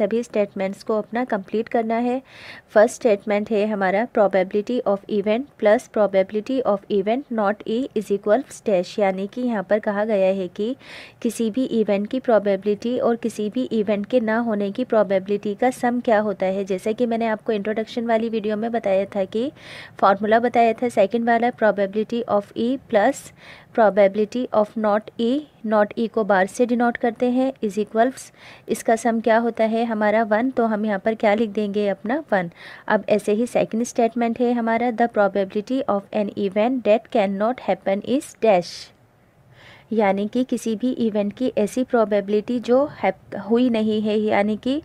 सभी स्टेटमेंट्स को अपना कंप्लीट करना है फर्स्ट स्टेटमेंट है हमारा probability of event plus probability of event not A is equal dash यानी कि यहाँ पर कहा गया है कि किसी भी इवेंट की प्रोबेबिलिटी और किसी भी इवेंट के ना होने की प्रोबेबिलिटी का सम क्या होता है जैसे कि मैंने आपको इंट्रोडक्शन वाली वीडियो में बताया था कि फार्मूला बताया था सेकेंड वाला probability of E plus probability of not E not E को बार से डिनोट करते हैं इज इक्वल्स इसका सम क्या होता है हमारा वन तो हम यहाँ पर क्या लिख देंगे अपना वन अब ऐसे ही सेकंड स्टेटमेंट है हमारा the probability of an event that can not happen is dash यानी कि किसी भी इवेंट की ऐसी प्रोबेबिलिटी जो है हुई नहीं है यानी कि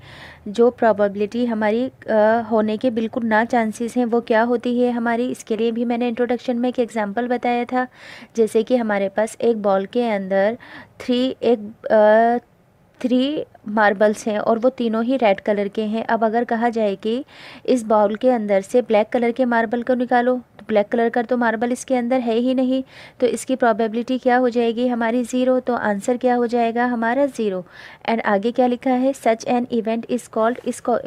जो प्रोबेबिलिटी हमारी आ, होने के बिल्कुल ना चांसेस हैं वो क्या होती है हमारी इसके लिए भी मैंने इंट्रोडक्शन में एक एग्ज़ाम्पल बताया था जैसे कि हमारे पास एक बॉल के अंदर थ्री एक आ, थ्री मार्बल्स हैं और वो तीनों ही रेड कलर के हैं अब अगर कहा जाए कि इस बाउल के अंदर से ब्लैक कलर के मार्बल को निकालो ब्लैक कलर का तो मार्बल इसके अंदर है ही नहीं तो इसकी प्रॉबेबिलिटी क्या हो जाएगी हमारी ज़ीरो तो आंसर क्या हो जाएगा हमारा ज़ीरो एंड आगे क्या लिखा है such an event is called इसको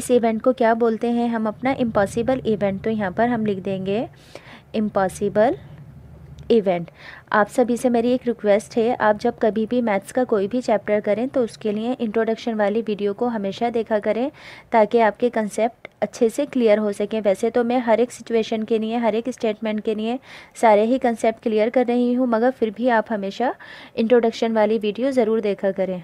इस इवेंट को क्या बोलते हैं हम अपना इम्पॉसिबल इवेंट तो यहाँ पर हम लिख देंगे इम्पॉसिबल इवेंट आप सभी से मेरी एक रिक्वेस्ट है आप जब कभी भी मैथ्स का कोई भी चैप्टर करें तो उसके लिए इंट्रोडक्शन वाली वीडियो को हमेशा देखा करें ताकि आपके कंसेप्ट अच्छे से क्लियर हो सकें वैसे तो मैं हर एक सिचुएशन के लिए हर एक स्टेटमेंट के लिए सारे ही कंसेप्ट क्लियर कर रही हूँ मगर फिर भी आप हमेशा इंट्रोडक्शन वाली वीडियो ज़रूर देखा करें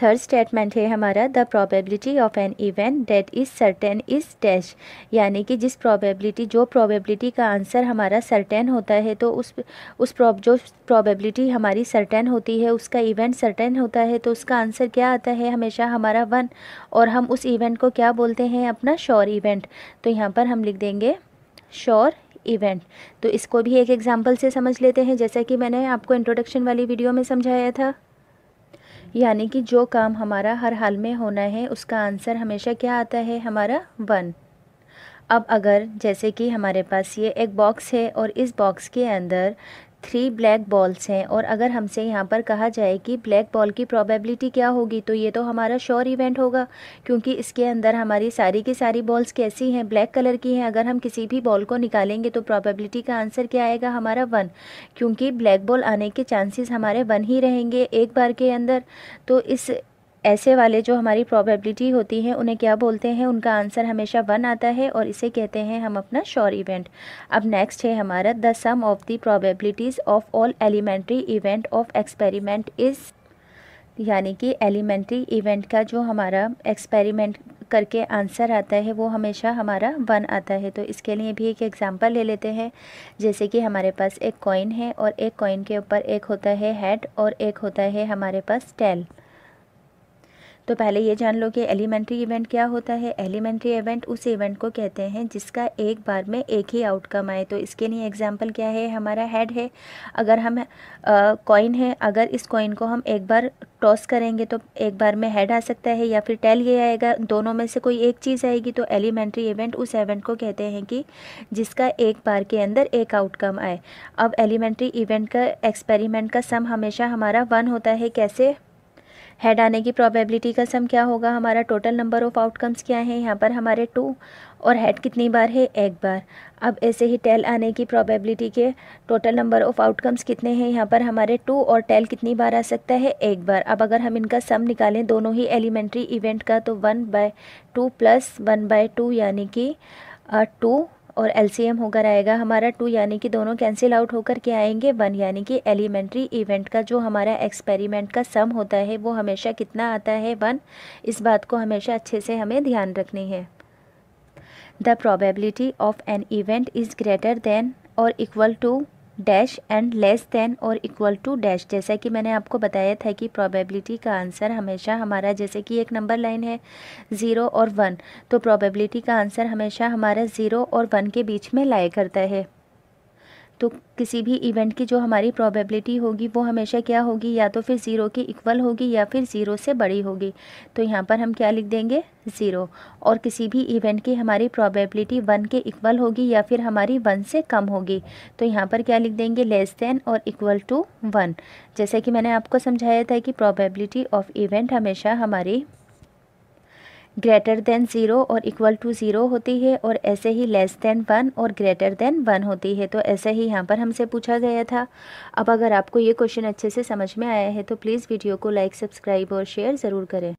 थर्ड स्टेटमेंट है हमारा the probability of an event that is certain is dash यानी कि जिस प्रोबेबिलिटी जो प्रोबेबिलिटी का आंसर हमारा सर्टेन होता है तो उस उस प्रॉब जो प्रोबेबिलिटी हमारी सर्टेन होती है उसका इवेंट सर्टेन होता है तो उसका आंसर क्या आता है हमेशा हमारा वन और हम उस इवेंट को क्या बोलते हैं अपना श्योर इवेंट तो यहाँ पर हम लिख देंगे श्योर इवेंट तो इसको भी एक एग्ज़ाम्पल से समझ लेते हैं जैसा कि मैंने आपको इंट्रोडक्शन वाली वीडियो में समझाया था यानी कि जो काम हमारा हर हाल में होना है उसका आंसर हमेशा क्या आता है हमारा वन अब अगर जैसे कि हमारे पास ये एक बॉक्स है और इस बॉक्स के अंदर थ्री ब्लैक बॉल्स हैं और अगर हमसे यहाँ पर कहा जाए कि ब्लैक बॉल की प्रोबेबिलिटी क्या होगी तो ये तो हमारा श्योर इवेंट होगा क्योंकि इसके अंदर हमारी सारी की सारी बॉल्स कैसी हैं ब्लैक कलर की हैं अगर हम किसी भी बॉल को निकालेंगे तो प्रोबेबिलिटी का आंसर क्या आएगा हमारा वन क्योंकि ब्लैक बॉल आने के चांसेस हमारे वन ही रहेंगे एक बार के अंदर तो इस ऐसे वाले जो हमारी प्रोबेबिलिटी होती है उन्हें क्या बोलते हैं उनका आंसर हमेशा वन आता है और इसे कहते हैं हम अपना श्योर इवेंट अब नेक्स्ट है हमारा the sum of the probabilities of all elementary event of experiment is यानी कि एलिमेंट्री इवेंट का जो हमारा एक्सपेरिमेंट करके आंसर आता है वो हमेशा हमारा वन आता है तो इसके लिए भी एक एग्ज़ाम्पल ले लेते हैं जैसे कि हमारे पास एक कॉइन है और एक कॉइन के ऊपर एक होता है हेड और एक होता है हमारे पास टेल तो पहले ये जान लो कि एलिमेंट्री इवेंट क्या होता है एलिमेंट्री इवेंट उस इवेंट को कहते हैं जिसका एक बार में एक ही आउटकम आए तो इसके लिए एग्जाम्पल क्या है हमारा हेड है अगर हम कॉइन है अगर इस कॉइन को हम एक बार टॉस करेंगे तो एक बार में हेड आ सकता है या फिर टेल ये आएगा दोनों में से कोई एक चीज़ आएगी तो एलिमेंट्री इवेंट उस इवेंट को कहते हैं कि जिसका एक बार के अंदर एक आउटकम आए अब एलिमेंट्री इवेंट का एक्सपेरिमेंट का सम हमेशा हमारा वन होता है कैसे हेड आने की प्रोबेबिलिटी का सम क्या होगा हमारा टोटल नंबर ऑफ़ आउटकम्स क्या है यहाँ पर हमारे टू और हेड कितनी बार है एक बार अब ऐसे ही टेल आने की प्रोबेबिलिटी के टोटल नंबर ऑफ़ आउटकम्स कितने हैं यहाँ पर हमारे टू और टेल कितनी बार आ सकता है एक बार अब अगर हम इनका सम निकालें दोनों ही एलिमेंट्री इवेंट का तो one by two plus one by two यानी कि टू और एलसीएम होकर आएगा हमारा टू यानी कि दोनों कैंसिल आउट होकर के आएंगे वन यानी कि एलिमेंट्री इवेंट का जो हमारा एक्सपेरिमेंट का सम होता है वो हमेशा कितना आता है वन इस बात को हमेशा अच्छे से हमें ध्यान रखनी है the probability of an event is greater than और equal to dash and less than और इक्वल टू डैश जैसा कि मैंने आपको बताया था कि प्रोबेबिलिटी का आंसर हमेशा हमारा जैसे कि एक नंबर लाइन है ज़ीरो और वन तो प्रोबेबिलिटी का आंसर हमेशा हमारा ज़ीरो और वन के बीच में लाया करता है तो किसी भी इवेंट की जो हमारी प्रोबेबिलिटी होगी वो हमेशा क्या होगी या तो फिर ज़ीरो के इक्वल होगी या फिर ज़ीरो से बड़ी होगी तो यहाँ पर हम क्या लिख देंगे ज़ीरो और किसी भी इवेंट की हमारी प्रोबेबिलिटी वन के इक्वल होगी या फिर हमारी वन से कम होगी तो यहाँ पर क्या लिख देंगे लेस देन और इक्वल टू वन जैसे कि मैंने आपको समझाया था कि प्रॉबेबिलिटी ऑफ इवेंट हमेशा हमारी ग्रेटर देन ज़ीरो और इक्वल टू ज़ीरो होती है और ऐसे ही लेस देन वन और ग्रेटर देन वन होती है तो ऐसे ही यहाँ पर हमसे पूछा गया था अब अगर आपको ये क्वेश्चन अच्छे से समझ में आया है तो प्लीज़ वीडियो को लाइक सब्सक्राइब और शेयर ज़रूर करें